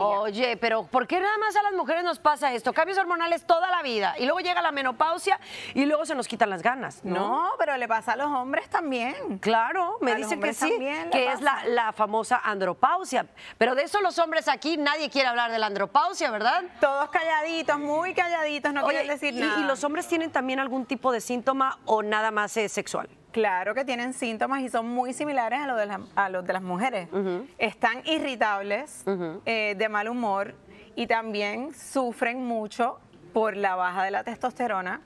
Oye, pero ¿por qué nada más a las mujeres nos pasa esto? Cambios hormonales toda la vida y luego llega la menopausia y luego se nos quitan las ganas, ¿no? pero le pasa a los hombres también. Claro, me dicen que sí, que es la, famosa andropausia. Pero de eso los hombres aquí nadie quiere hablar de la andropausia, ¿verdad? Todos calladitos, muy calladitos, no Oye, decir nada. ¿Y los hombres tienen también algún tipo de síntoma o nada más es sexual? Claro que tienen síntomas y son muy similares a, los de las mujeres. Están irritables, eh, de mal humor y también sufren mucho por la baja de la testosterona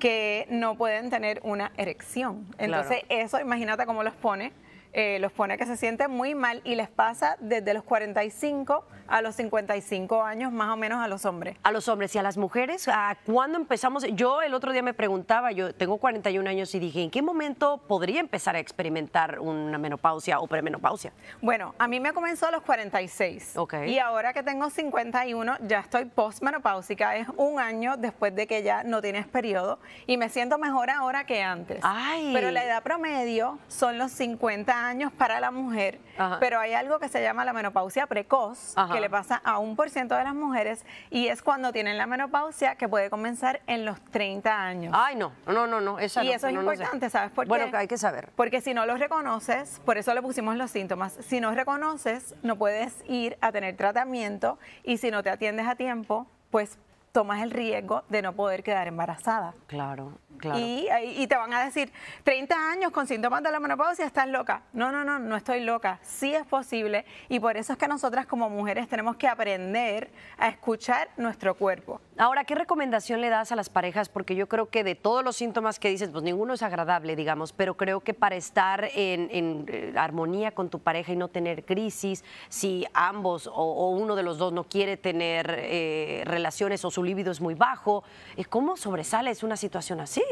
que no pueden tener una erección. Entonces eso, imagínate cómo los pone. Eh, los pone que se sienten muy mal y les pasa desde los 45 a los 55 años más o menos a los hombres. A los hombres y a las mujeres, ¿a cuándo empezamos? Yo el otro día me preguntaba, yo tengo 41 años y dije, ¿en qué momento podría empezar a experimentar una menopausia o premenopausia? Bueno, a mí me comenzó a los 46. Okay. Y ahora que tengo 51, ya estoy postmenopáusica, es un año después de que ya no tienes periodo y me siento mejor ahora que antes. Ay. Pero la edad promedio son los 50 años para la mujer, pero hay algo que se llama la menopausia precoz, le pasa a un por ciento de las mujeres y es cuando tienen la menopausia que puede comenzar en los 30 años. Ay, no, no, no, no, esa Y eso es importante, ¿sabes por qué? Bueno, que hay que saber. Porque si no lo reconoces, por eso le pusimos los síntomas, si no reconoces, no puedes ir a tener tratamiento y si no te atiendes a tiempo, pues tomas el riesgo de no poder quedar embarazada. Claro, claro. Y, te van a decir, 30 años con síntomas de la menopausia, estás loca. No, no, no, no estoy loca. Sí es posible y por eso es que nosotras como mujeres tenemos que aprender a escuchar nuestro cuerpo. Ahora, ¿qué recomendación le das a las parejas? Porque yo creo que de todos los síntomas que dices, pues ninguno es agradable, digamos, pero creo que para estar en, eh, armonía con tu pareja y no tener crisis, si ambos o, uno de los dos no quiere tener eh, relaciones o su líbido es muy bajo. ¿Cómo sobresales una situación así?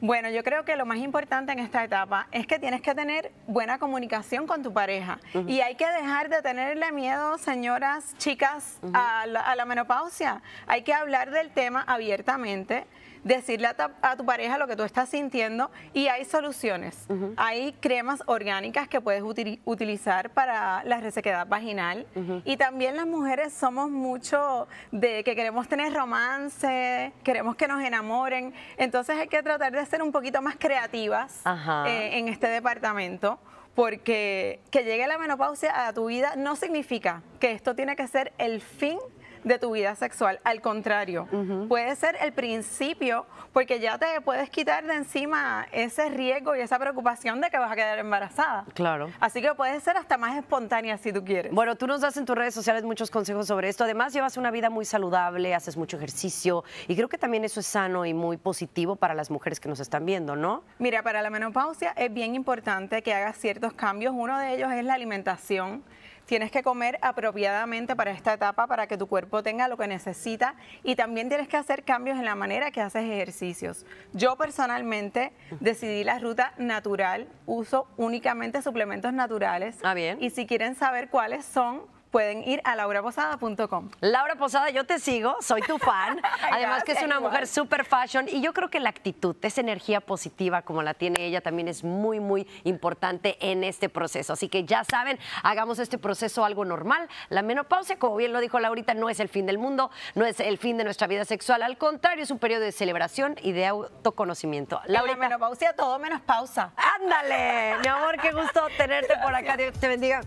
Bueno, yo creo que lo más importante en esta etapa es que tienes que tener buena comunicación con tu pareja y hay que dejar de tenerle miedo, señoras, chicas, a la menopausia. Hay que hablar del tema abiertamente decirle a, tu pareja lo que tú estás sintiendo y hay soluciones. Hay cremas orgánicas que puedes utilizar para la resequedad vaginal y también las mujeres somos mucho de que queremos tener romance, queremos que nos enamoren, entonces hay que tratar de ser un poquito más creativas eh, en este departamento porque que llegue la menopausia a tu vida no significa que esto tiene que ser el fin de tu vida sexual. Al contrario, puede ser el principio porque ya te puedes quitar de encima ese riesgo y esa preocupación de que vas a quedar embarazada. Claro. Así que puede ser hasta más espontánea si tú quieres. Bueno, tú nos das en tus redes sociales muchos consejos sobre esto. Además, llevas una vida muy saludable, haces mucho ejercicio y creo que también eso es sano y muy positivo para las mujeres que nos están viendo, ¿no? Mira, para la menopausia es bien importante que hagas ciertos cambios. Uno de ellos es la alimentación tienes que comer apropiadamente para esta etapa para que tu cuerpo tenga lo que necesita y también tienes que hacer cambios en la manera que haces ejercicios. Yo personalmente decidí la ruta natural, uso únicamente suplementos naturales. Ah, bien. Y si quieren saber cuáles son, pueden ir a lauraposada.com. Laura Posada, yo te sigo, soy tu fan. Además que es una mujer super fashion y yo creo que la actitud, esa energía positiva como la tiene ella también es muy, muy importante en este proceso. Así que ya saben, hagamos este proceso algo normal. La menopausia, como bien lo dijo Laurita, no es el fin del mundo, no es el fin de nuestra vida sexual. Al contrario, es un periodo de celebración y de autoconocimiento. Laura la menopausia todo menos pausa. Ándale, mi amor, qué gusto tenerte por acá. Dios te bendiga.